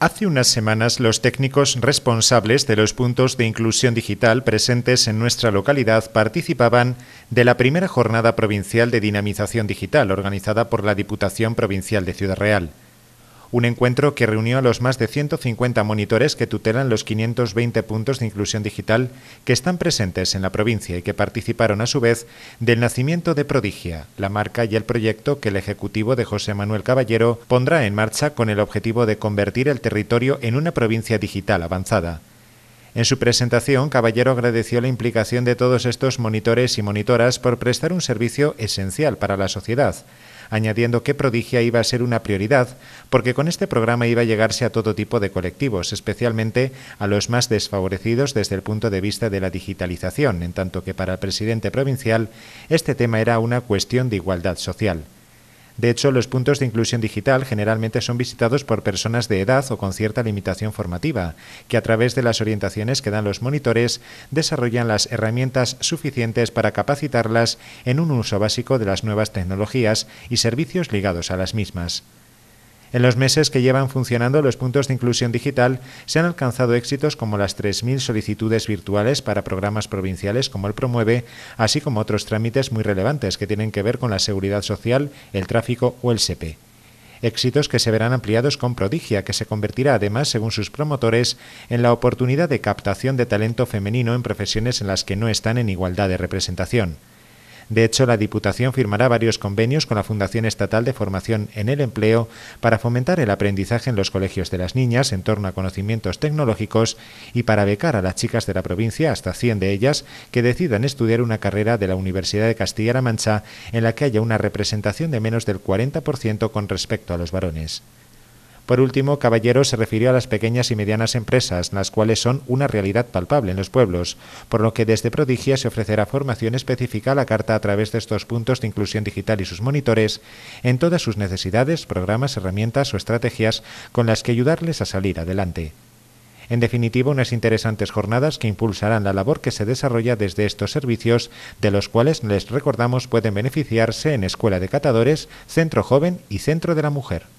Hace unas semanas, los técnicos responsables de los puntos de inclusión digital presentes en nuestra localidad participaban de la primera jornada provincial de dinamización digital organizada por la Diputación Provincial de Ciudad Real un encuentro que reunió a los más de 150 monitores que tutelan los 520 puntos de inclusión digital que están presentes en la provincia y que participaron a su vez del nacimiento de Prodigia, la marca y el proyecto que el Ejecutivo de José Manuel Caballero pondrá en marcha con el objetivo de convertir el territorio en una provincia digital avanzada. En su presentación, Caballero agradeció la implicación de todos estos monitores y monitoras por prestar un servicio esencial para la sociedad añadiendo que Prodigia iba a ser una prioridad, porque con este programa iba a llegarse a todo tipo de colectivos, especialmente a los más desfavorecidos desde el punto de vista de la digitalización, en tanto que para el presidente provincial este tema era una cuestión de igualdad social. De hecho, los puntos de inclusión digital generalmente son visitados por personas de edad o con cierta limitación formativa, que a través de las orientaciones que dan los monitores desarrollan las herramientas suficientes para capacitarlas en un uso básico de las nuevas tecnologías y servicios ligados a las mismas. En los meses que llevan funcionando los puntos de inclusión digital, se han alcanzado éxitos como las 3.000 solicitudes virtuales para programas provinciales como el Promueve, así como otros trámites muy relevantes que tienen que ver con la seguridad social, el tráfico o el SEPE. Éxitos que se verán ampliados con Prodigia, que se convertirá además, según sus promotores, en la oportunidad de captación de talento femenino en profesiones en las que no están en igualdad de representación. De hecho, la Diputación firmará varios convenios con la Fundación Estatal de Formación en el Empleo para fomentar el aprendizaje en los colegios de las niñas en torno a conocimientos tecnológicos y para becar a las chicas de la provincia, hasta 100 de ellas, que decidan estudiar una carrera de la Universidad de Castilla-La Mancha en la que haya una representación de menos del 40% con respecto a los varones. Por último, Caballero se refirió a las pequeñas y medianas empresas, las cuales son una realidad palpable en los pueblos, por lo que desde Prodigia se ofrecerá formación específica a la carta a través de estos puntos de inclusión digital y sus monitores en todas sus necesidades, programas, herramientas o estrategias con las que ayudarles a salir adelante. En definitiva, unas interesantes jornadas que impulsarán la labor que se desarrolla desde estos servicios, de los cuales les recordamos pueden beneficiarse en Escuela de Catadores, Centro Joven y Centro de la Mujer.